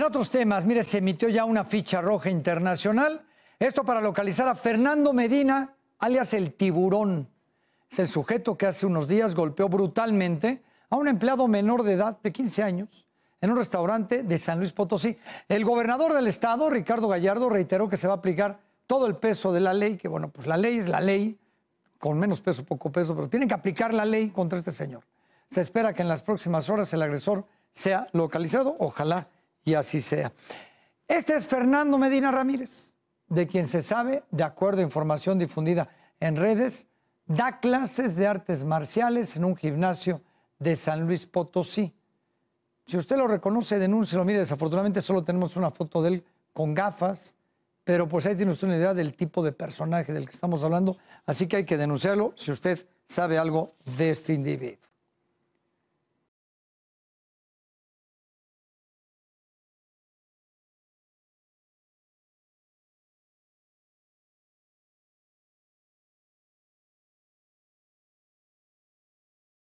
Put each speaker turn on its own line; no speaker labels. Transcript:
En otros temas, mire, se emitió ya una ficha roja internacional. Esto para localizar a Fernando Medina, alias el tiburón. Es el sujeto que hace unos días golpeó brutalmente a un empleado menor de edad de 15 años en un restaurante de San Luis Potosí. El gobernador del estado, Ricardo Gallardo, reiteró que se va a aplicar todo el peso de la ley, que bueno, pues la ley es la ley, con menos peso, poco peso, pero tienen que aplicar la ley contra este señor. Se espera que en las próximas horas el agresor sea localizado, ojalá y así sea. Este es Fernando Medina Ramírez, de quien se sabe, de acuerdo a información difundida en redes, da clases de artes marciales en un gimnasio de San Luis Potosí. Si usted lo reconoce, denúncelo. Mire, desafortunadamente solo tenemos una foto de él con gafas, pero pues ahí tiene usted una idea del tipo de personaje del que estamos hablando. Así que hay que denunciarlo si usted sabe algo de este
individuo.